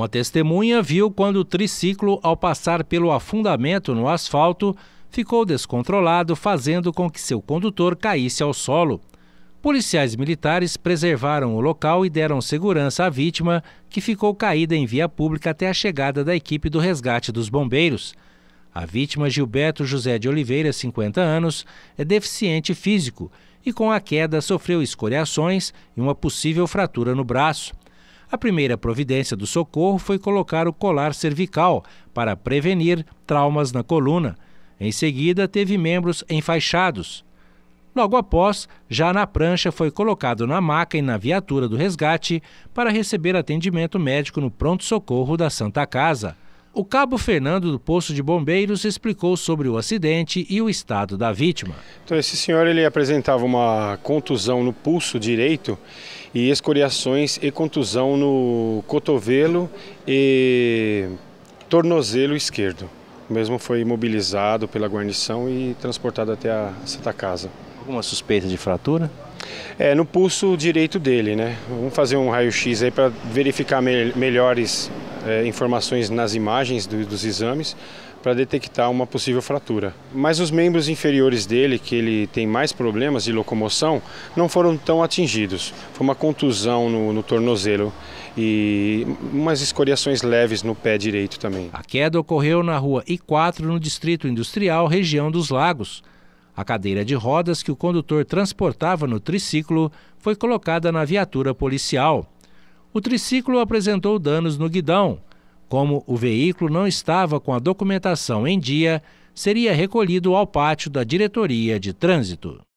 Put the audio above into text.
Uma testemunha viu quando o triciclo, ao passar pelo afundamento no asfalto, ficou descontrolado, fazendo com que seu condutor caísse ao solo. Policiais militares preservaram o local e deram segurança à vítima, que ficou caída em via pública até a chegada da equipe do resgate dos bombeiros. A vítima, Gilberto José de Oliveira, 50 anos, é deficiente físico e, com a queda, sofreu escoriações e uma possível fratura no braço. A primeira providência do socorro foi colocar o colar cervical para prevenir traumas na coluna. Em seguida, teve membros enfaixados. Logo após, já na prancha, foi colocado na maca e na viatura do resgate para receber atendimento médico no pronto-socorro da Santa Casa. O cabo Fernando do Posto de Bombeiros explicou sobre o acidente e o estado da vítima. Então esse senhor ele apresentava uma contusão no pulso direito e escoriações e contusão no cotovelo e tornozelo esquerdo. O mesmo foi imobilizado pela guarnição e transportado até a Santa Casa. Alguma suspeita de fratura? É, no pulso direito dele, né? Vamos fazer um raio-x aí para verificar me melhores é, informações nas imagens do, dos exames para detectar uma possível fratura. Mas os membros inferiores dele, que ele tem mais problemas de locomoção, não foram tão atingidos. Foi uma contusão no, no tornozelo e umas escoriações leves no pé direito também. A queda ocorreu na rua I4, no Distrito Industrial, região dos Lagos. A cadeira de rodas que o condutor transportava no triciclo foi colocada na viatura policial. O triciclo apresentou danos no guidão. Como o veículo não estava com a documentação em dia, seria recolhido ao pátio da Diretoria de Trânsito.